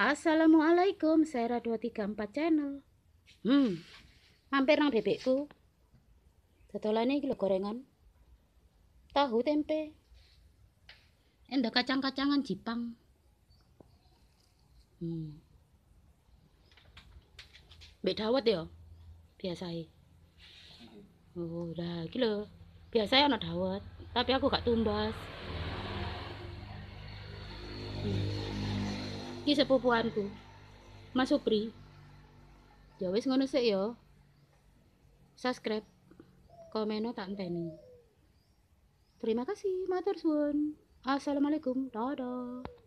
Assalamualaikum, saya Ra234 channel. Hmm, mampir nang bebekku. Dodolane ini lho gorengan. Tahu tempe. enda kacang-kacangan Jepang. Hmm. Mbek dawet ya. Biasae. Oh, udah gila. Biasa ya dawet, tapi aku gak tumbas. Ki sepupuanku. Mas Supri. Ya wis ngono sik ya. Subscribe. Komeno tak enteni. Terima kasih, matur suwun. Assalamualaikum. Dadah.